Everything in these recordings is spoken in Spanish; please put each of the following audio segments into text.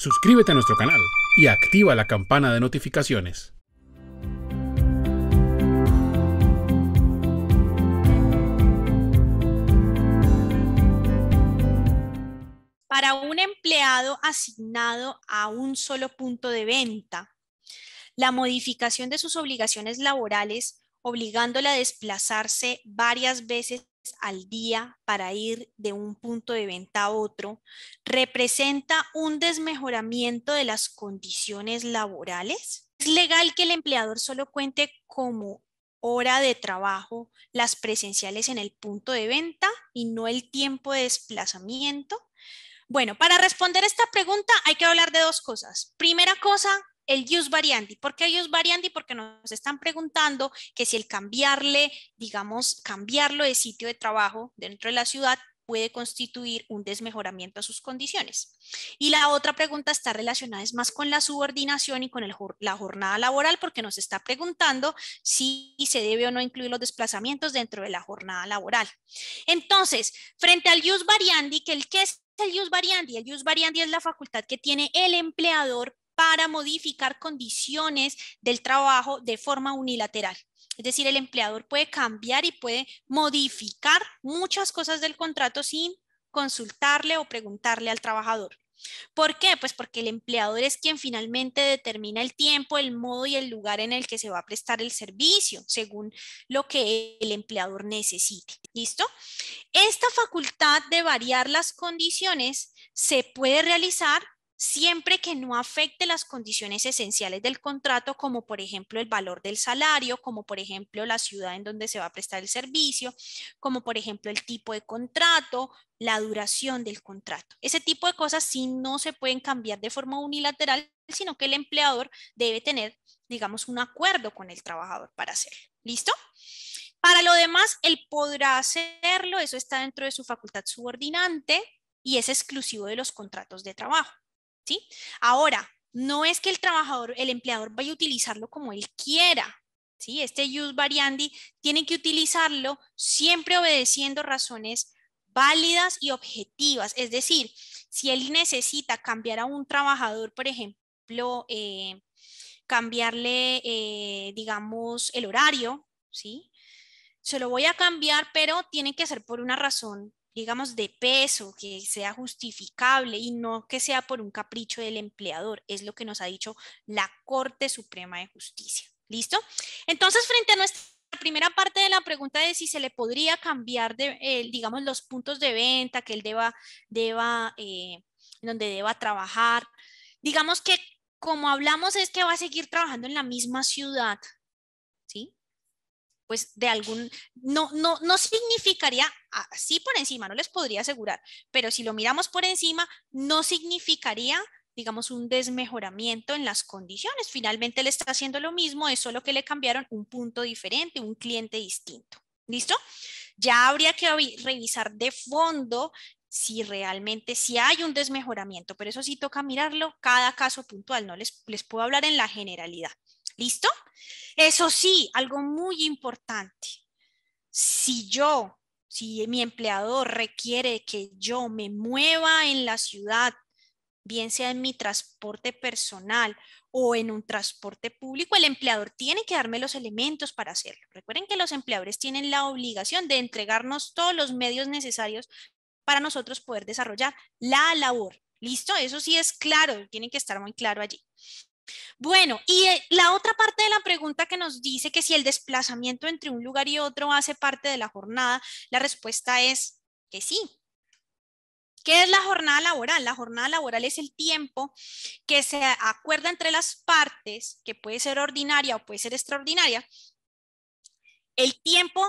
suscríbete a nuestro canal y activa la campana de notificaciones. Para un empleado asignado a un solo punto de venta, la modificación de sus obligaciones laborales obligándole a desplazarse varias veces al día para ir de un punto de venta a otro, representa un desmejoramiento de las condiciones laborales. Es legal que el empleador solo cuente como hora de trabajo las presenciales en el punto de venta y no el tiempo de desplazamiento. Bueno, para responder esta pregunta hay que hablar de dos cosas. Primera cosa, el use variandi. ¿Por qué use variandi? Porque nos están preguntando que si el cambiarle, digamos, cambiarlo de sitio de trabajo dentro de la ciudad puede constituir un desmejoramiento a sus condiciones. Y la otra pregunta está relacionada es más con la subordinación y con la jornada laboral, porque nos está preguntando si se debe o no incluir los desplazamientos dentro de la jornada laboral. Entonces, frente al use variandi, que el que es el use variandi, el use variandi es la facultad que tiene el empleador para modificar condiciones del trabajo de forma unilateral. Es decir, el empleador puede cambiar y puede modificar muchas cosas del contrato sin consultarle o preguntarle al trabajador. ¿Por qué? Pues porque el empleador es quien finalmente determina el tiempo, el modo y el lugar en el que se va a prestar el servicio, según lo que el empleador necesite. ¿Listo? Esta facultad de variar las condiciones se puede realizar siempre que no afecte las condiciones esenciales del contrato, como por ejemplo el valor del salario, como por ejemplo la ciudad en donde se va a prestar el servicio, como por ejemplo el tipo de contrato, la duración del contrato. Ese tipo de cosas sí no se pueden cambiar de forma unilateral, sino que el empleador debe tener, digamos, un acuerdo con el trabajador para hacerlo. ¿Listo? Para lo demás, él podrá hacerlo, eso está dentro de su facultad subordinante y es exclusivo de los contratos de trabajo. Ahora, no es que el trabajador, el empleador vaya a utilizarlo como él quiera, ¿sí? Este use variandi tiene que utilizarlo siempre obedeciendo razones válidas y objetivas, es decir, si él necesita cambiar a un trabajador, por ejemplo, eh, cambiarle, eh, digamos, el horario, ¿sí? Se lo voy a cambiar, pero tiene que ser por una razón digamos, de peso, que sea justificable y no que sea por un capricho del empleador. Es lo que nos ha dicho la Corte Suprema de Justicia. ¿Listo? Entonces, frente a nuestra primera parte de la pregunta de si se le podría cambiar, de, eh, digamos, los puntos de venta que él deba, deba eh, donde deba trabajar. Digamos que como hablamos es que va a seguir trabajando en la misma ciudad, ¿sí? pues de algún, no, significaría, así por encima, no les podría asegurar, pero si lo miramos por encima, no significaría digamos, un desmejoramiento en las condiciones. Finalmente le está haciendo lo mismo, es solo que le cambiaron un punto diferente, un cliente distinto. ¿Listo? Ya habría que revisar de fondo si realmente si hay un desmejoramiento, pero eso sí toca mirarlo cada caso puntual, no les puedo hablar en la generalidad. ¿Listo? Eso sí, algo muy importante. Si yo, si mi empleador requiere que yo me mueva en la ciudad, bien sea en mi transporte personal o en un transporte público, el empleador tiene que darme los elementos para hacerlo. Recuerden que los empleadores tienen la obligación de entregarnos todos los medios necesarios para nosotros poder desarrollar la labor. ¿Listo? Eso sí es claro, tiene que estar muy claro allí. Bueno, y eh, la otra parte de la pregunta que nos dice que si el desplazamiento entre un lugar y otro hace parte de la jornada, la respuesta es que sí. ¿Qué es la jornada laboral? La jornada laboral es el tiempo que se acuerda entre las partes, que puede ser ordinaria o puede ser extraordinaria, el tiempo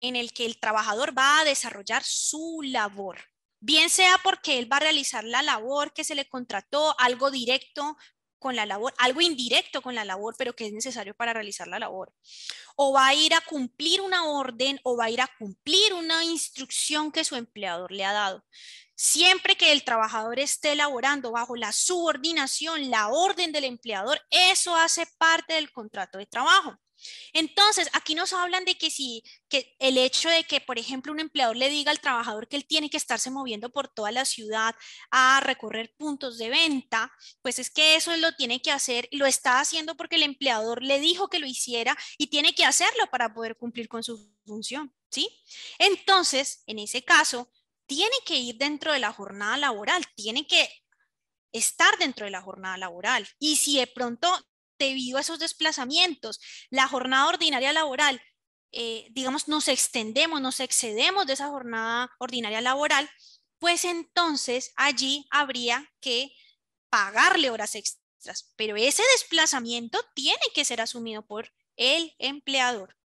en el que el trabajador va a desarrollar su labor bien sea porque él va a realizar la labor que se le contrató, algo directo con la labor, algo indirecto con la labor, pero que es necesario para realizar la labor. O va a ir a cumplir una orden o va a ir a cumplir una instrucción que su empleador le ha dado. Siempre que el trabajador esté laborando bajo la subordinación, la orden del empleador, eso hace parte del contrato de trabajo. Entonces, aquí nos hablan de que si que el hecho de que, por ejemplo, un empleador le diga al trabajador que él tiene que estarse moviendo por toda la ciudad a recorrer puntos de venta, pues es que eso lo tiene que hacer, lo está haciendo porque el empleador le dijo que lo hiciera y tiene que hacerlo para poder cumplir con su función, ¿sí? Entonces, en ese caso, tiene que ir dentro de la jornada laboral, tiene que estar dentro de la jornada laboral. Y si de pronto, debido a esos desplazamientos, la jornada ordinaria laboral, eh, digamos, nos extendemos, nos excedemos de esa jornada ordinaria laboral, pues entonces allí habría que pagarle horas extras. Pero ese desplazamiento tiene que ser asumido por el empleador.